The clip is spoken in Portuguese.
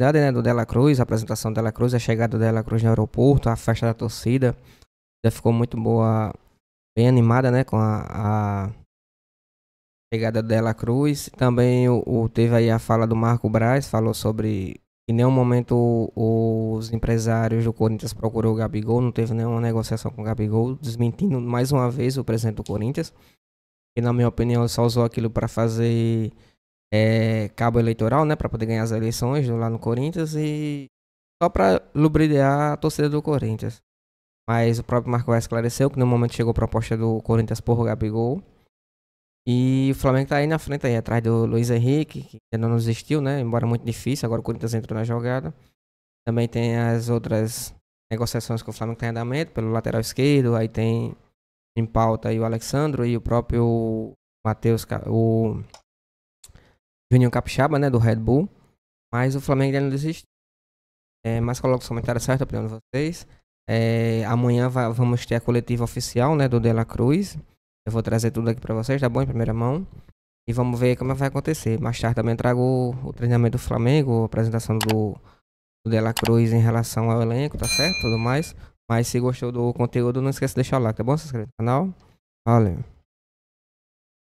né, do Dela Cruz, a apresentação do Dela Cruz, a chegada do Dela Cruz no aeroporto, a festa da torcida. Já ficou muito boa, bem animada, né, com a, a chegada do Dela Cruz. Também o, o, teve aí a fala do Marco Braz, falou sobre em nenhum momento os empresários do Corinthians procurou o Gabigol, não teve nenhuma negociação com o Gabigol, desmentindo mais uma vez o presidente do Corinthians, que na minha opinião só usou aquilo para fazer é, cabo eleitoral, né, para poder ganhar as eleições lá no Corinthians e só para lubridear a torcida do Corinthians. Mas o próprio Marco vai esclareceu que no momento chegou a proposta do Corinthians por Gabigol. E o Flamengo tá aí na frente, aí atrás do Luiz Henrique, que ainda não existiu, né? Embora muito difícil, agora o Corinthians entrou na jogada. Também tem as outras negociações que o Flamengo tem andamento, pelo lateral esquerdo, aí tem em pauta aí o Alexandro e o próprio Matheus, o Juninho Capixaba, né, do Red Bull. Mas o Flamengo ainda não desistiu. É, mas coloca o comentário certo a opinião de vocês. É, amanhã vamos ter a coletiva oficial, né, do De La Cruz. Eu vou trazer tudo aqui para vocês, tá bom? Em primeira mão. E vamos ver como é vai acontecer. Mais tarde também trago o, o treinamento do Flamengo, a apresentação do, do De La Cruz em relação ao elenco, tá certo? Tudo mais. Mas se gostou do conteúdo, não esqueça de deixar o like, tá bom? Se inscreve no canal. Valeu.